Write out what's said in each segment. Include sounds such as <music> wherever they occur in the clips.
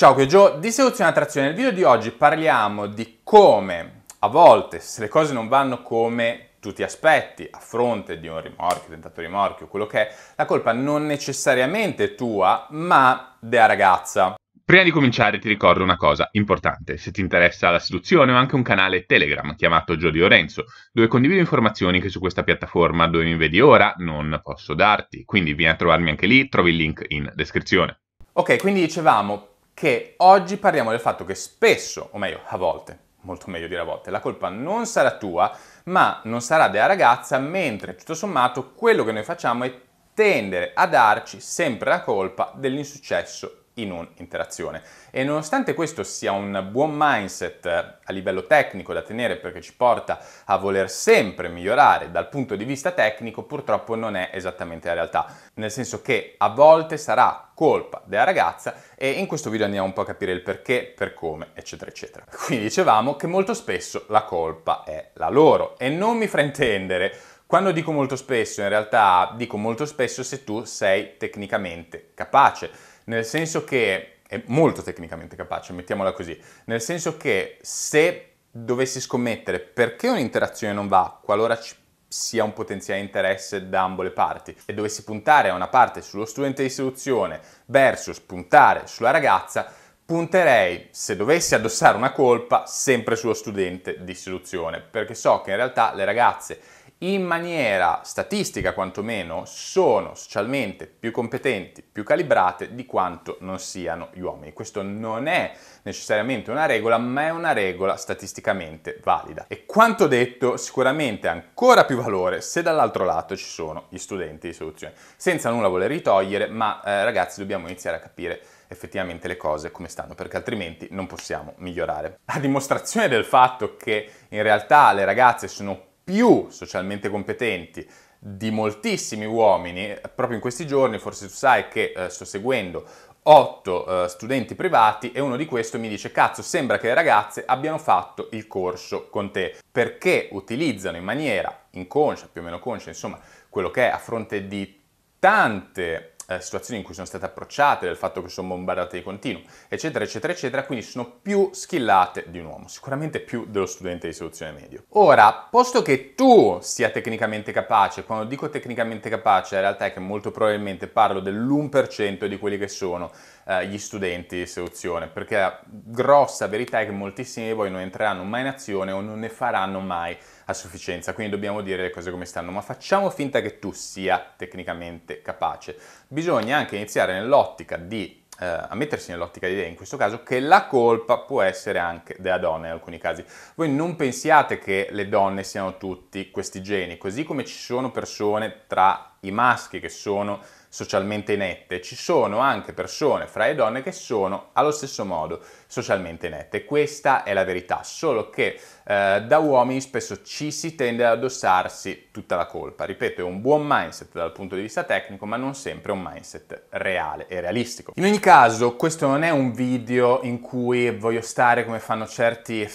Ciao qui è Gio di Seduzione Attrazione. Nel video di oggi parliamo di come a volte se le cose non vanno come tu ti aspetti a fronte di un rimorchio, tentato rimorchio, quello che è, la colpa non necessariamente tua, ma della ragazza. Prima di cominciare ti ricordo una cosa importante, se ti interessa la seduzione ho anche un canale Telegram chiamato Gio Di Lorenzo, dove condivido informazioni che su questa piattaforma dove mi vedi ora non posso darti, quindi vieni a trovarmi anche lì, trovi il link in descrizione. Ok, quindi dicevamo, che oggi parliamo del fatto che spesso, o meglio, a volte, molto meglio dire a volte, la colpa non sarà tua, ma non sarà della ragazza, mentre tutto sommato quello che noi facciamo è tendere a darci sempre la colpa dell'insuccesso in un'interazione. E nonostante questo sia un buon mindset eh, a livello tecnico da tenere perché ci porta a voler sempre migliorare dal punto di vista tecnico, purtroppo non è esattamente la realtà, nel senso che a volte sarà colpa della ragazza e in questo video andiamo un po' a capire il perché, per come, eccetera, eccetera. <laughs> Quindi dicevamo che molto spesso la colpa è la loro e non mi fraintendere, quando dico molto spesso, in realtà dico molto spesso se tu sei tecnicamente capace nel senso che è molto tecnicamente capace, mettiamola così, nel senso che se dovessi scommettere perché un'interazione non va, qualora ci sia un potenziale interesse da ambo le parti e dovessi puntare a una parte sullo studente di istruzione versus puntare sulla ragazza, punterei, se dovessi addossare una colpa, sempre sullo studente di istruzione, perché so che in realtà le ragazze in maniera statistica quantomeno sono socialmente più competenti, più calibrate di quanto non siano gli uomini. Questo non è necessariamente una regola, ma è una regola statisticamente valida. E quanto detto, sicuramente ha ancora più valore se dall'altro lato ci sono gli studenti di soluzione. Senza nulla voler ritogliere, ma eh, ragazzi dobbiamo iniziare a capire effettivamente le cose come stanno, perché altrimenti non possiamo migliorare. A dimostrazione del fatto che in realtà le ragazze sono più socialmente competenti di moltissimi uomini, proprio in questi giorni, forse tu sai che eh, sto seguendo otto eh, studenti privati e uno di questi mi dice cazzo sembra che le ragazze abbiano fatto il corso con te perché utilizzano in maniera inconscia, più o meno conscia, insomma quello che è a fronte di tante eh, situazioni in cui sono state approcciate, del fatto che sono bombardate di continuo, eccetera, eccetera, eccetera, quindi sono più skillate di un uomo, sicuramente più dello studente di istruzione medio. Ora, posto che tu sia tecnicamente capace, quando dico tecnicamente capace, la realtà è che molto probabilmente parlo dell'1% di quelli che sono eh, gli studenti di seduzione perché la grossa verità è che moltissimi di voi non entreranno mai in azione o non ne faranno mai a sufficienza, quindi dobbiamo dire le cose come stanno, ma facciamo finta che tu sia tecnicamente capace. Bisogna anche iniziare nell'ottica di eh, a mettersi nell'ottica di idea in questo caso che la colpa può essere anche della donna in alcuni casi. Voi non pensiate che le donne siano tutti questi geni, così come ci sono persone tra i maschi che sono socialmente nette, ci sono anche persone fra le donne che sono allo stesso modo socialmente nette. Questa è la verità, solo che eh, da uomini spesso ci si tende ad addossarsi tutta la colpa. Ripeto, è un buon mindset dal punto di vista tecnico, ma non sempre un mindset reale e realistico. In ogni caso, questo non è un video in cui voglio stare come fanno certi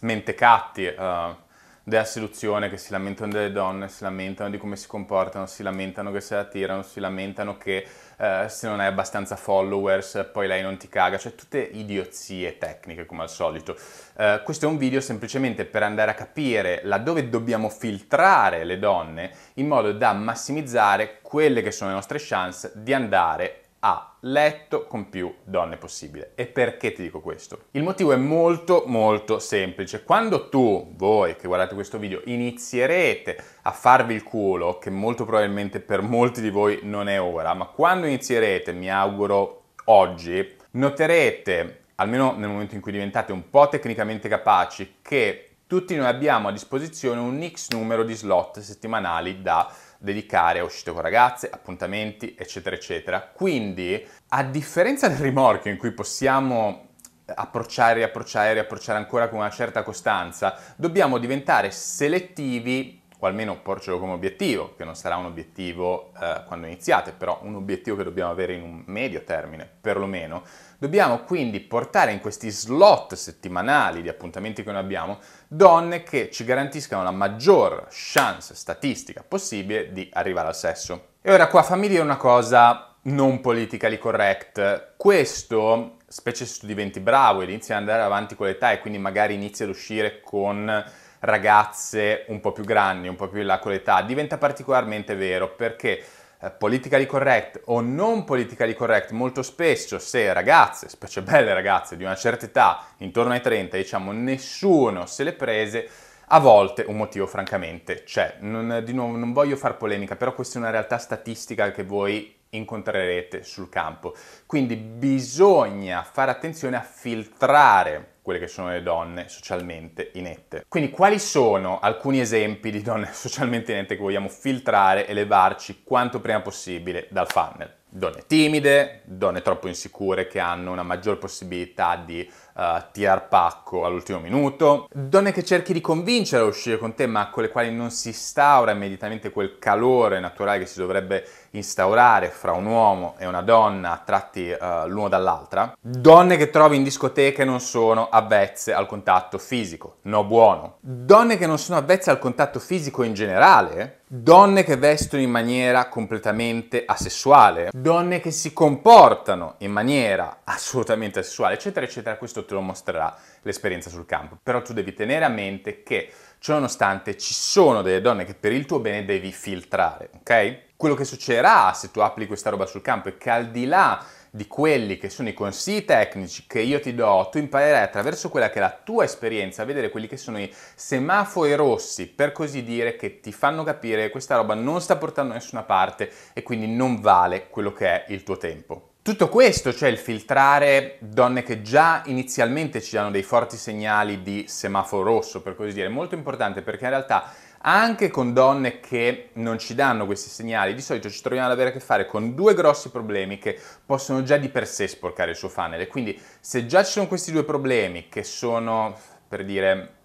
mentecatti. Uh, eh, della seduzione, che si lamentano delle donne, si lamentano di come si comportano, si lamentano che se la tirano, si lamentano che eh, se non hai abbastanza followers poi lei non ti caga, cioè tutte idiozie tecniche come al solito. Eh, questo è un video semplicemente per andare a capire laddove dobbiamo filtrare le donne in modo da massimizzare quelle che sono le nostre chance di andare a letto con più donne possibile. E perché ti dico questo? Il motivo è molto molto semplice. Quando tu, voi che guardate questo video, inizierete a farvi il culo, che molto probabilmente per molti di voi non è ora, ma quando inizierete, mi auguro oggi, noterete, almeno nel momento in cui diventate un po' tecnicamente capaci, che tutti noi abbiamo a disposizione un X numero di slot settimanali da dedicare a uscite con ragazze, appuntamenti, eccetera, eccetera. Quindi, a differenza del rimorchio in cui possiamo approcciare, riapprocciare, riapprocciare ancora con una certa costanza, dobbiamo diventare selettivi o almeno porcelo come obiettivo, che non sarà un obiettivo eh, quando iniziate, però un obiettivo che dobbiamo avere in un medio termine, perlomeno, dobbiamo quindi portare in questi slot settimanali di appuntamenti che noi abbiamo donne che ci garantiscano la maggior chance statistica possibile di arrivare al sesso. E ora qua fammi dire una cosa non politically correct. Questo, specie se tu diventi bravo e inizi ad andare avanti con l'età e quindi magari inizi ad uscire con ragazze un po' più grandi, un po' più in là con l'età, diventa particolarmente vero perché eh, politically correct o non politically correct, molto spesso se ragazze, specie belle ragazze di una certa età, intorno ai 30, diciamo, nessuno se le prese, a volte un motivo francamente c'è. Non, di nuovo, non voglio far polemica, però questa è una realtà statistica che voi incontrerete sul campo. Quindi bisogna fare attenzione a filtrare quelle che sono le donne socialmente inette. Quindi quali sono alcuni esempi di donne <laughs> socialmente inette che vogliamo filtrare e levarci quanto prima possibile dal funnel? donne timide, donne troppo insicure che hanno una maggior possibilità di uh, tirar pacco all'ultimo minuto, donne che cerchi di convincere a uscire con te ma con le quali non si instaura immediatamente quel calore naturale che si dovrebbe instaurare fra un uomo e una donna tratti uh, l'uno dall'altra, donne che trovi in discoteche non sono avvezze al contatto fisico, no buono, donne che non sono avvezze al contatto fisico in generale, donne che vestono in maniera completamente asessuale, donne che si comportano in maniera assolutamente asessuale, eccetera, eccetera. Questo te lo mostrerà l'esperienza sul campo. Però tu devi tenere a mente che, ciononostante, ci sono delle donne che per il tuo bene devi filtrare, ok? Quello che succederà se tu applichi questa roba sul campo è che al di là di quelli che sono i consigli tecnici che io ti do, tu imparerai attraverso quella che è la tua esperienza a vedere quelli che sono i semafori rossi, per così dire, che ti fanno capire che questa roba non sta portando a nessuna parte e quindi non vale quello che è il tuo tempo. Tutto questo, cioè il filtrare donne che già inizialmente ci danno dei forti segnali di semaforo rosso, per così dire, è molto importante perché in realtà anche con donne che non ci danno questi segnali, di solito ci troviamo ad avere a che fare con due grossi problemi che possono già di per sé sporcare il suo funnel. E quindi se già ci sono questi due problemi che sono, per dire,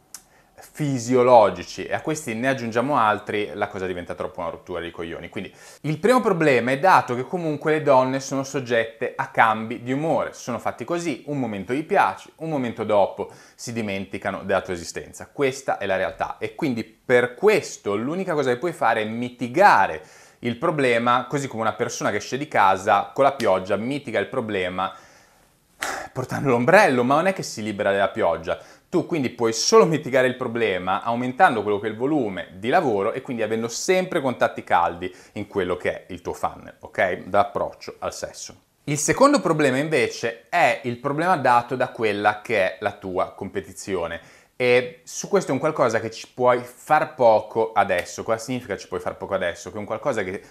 fisiologici e a questi ne aggiungiamo altri, la cosa diventa troppo una rottura di coglioni. Quindi il primo problema è dato che comunque le donne sono soggette a cambi di umore, sono fatti così, un momento gli piace, un momento dopo si dimenticano della tua esistenza. Questa è la realtà e quindi per questo l'unica cosa che puoi fare è mitigare il problema, così come una persona che esce di casa con la pioggia mitiga il problema portando l'ombrello, ma non è che si libera della pioggia. Tu quindi puoi solo mitigare il problema aumentando quello che è il volume di lavoro e quindi avendo sempre contatti caldi in quello che è il tuo funnel, ok? Da approccio al sesso. Il secondo problema invece è il problema dato da quella che è la tua competizione. E su questo è un qualcosa che ci puoi far poco adesso. Cosa significa ci puoi far poco adesso? Che è un qualcosa che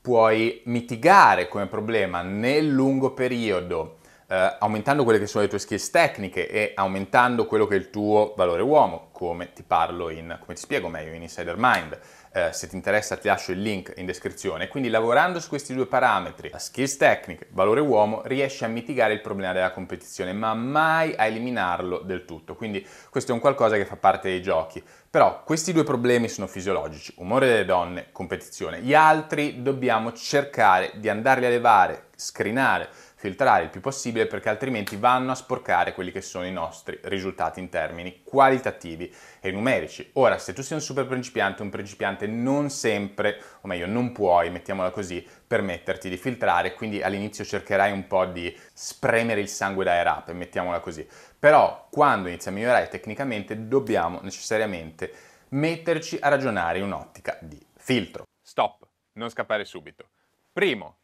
puoi mitigare come problema nel lungo periodo eh, aumentando quelle che sono le tue skills tecniche e aumentando quello che è il tuo valore uomo, come ti parlo in, come ti spiego meglio in Insider Mind. Eh, se ti interessa ti lascio il link in descrizione. Quindi lavorando su questi due parametri, la skills tecniche, valore uomo, riesci a mitigare il problema della competizione, ma mai a eliminarlo del tutto. Quindi questo è un qualcosa che fa parte dei giochi. Però questi due problemi sono fisiologici, umore delle donne, competizione. Gli altri dobbiamo cercare di andarli a levare, screenare, filtrare il più possibile perché altrimenti vanno a sporcare quelli che sono i nostri risultati in termini qualitativi e numerici. Ora, se tu sei un super principiante, un principiante non sempre, o meglio, non puoi, mettiamola così, permetterti di filtrare, quindi all'inizio cercherai un po' di spremere il sangue dalle rape, mettiamola così. Però quando inizi a migliorare tecnicamente dobbiamo necessariamente metterci a ragionare in un'ottica di filtro. Stop, non scappare subito. Primo,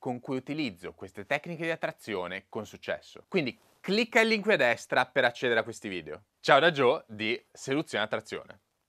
con cui utilizzo queste tecniche di attrazione con successo. Quindi clicca il link qui a destra per accedere a questi video. Ciao da Joe di Seduzione Attrazione.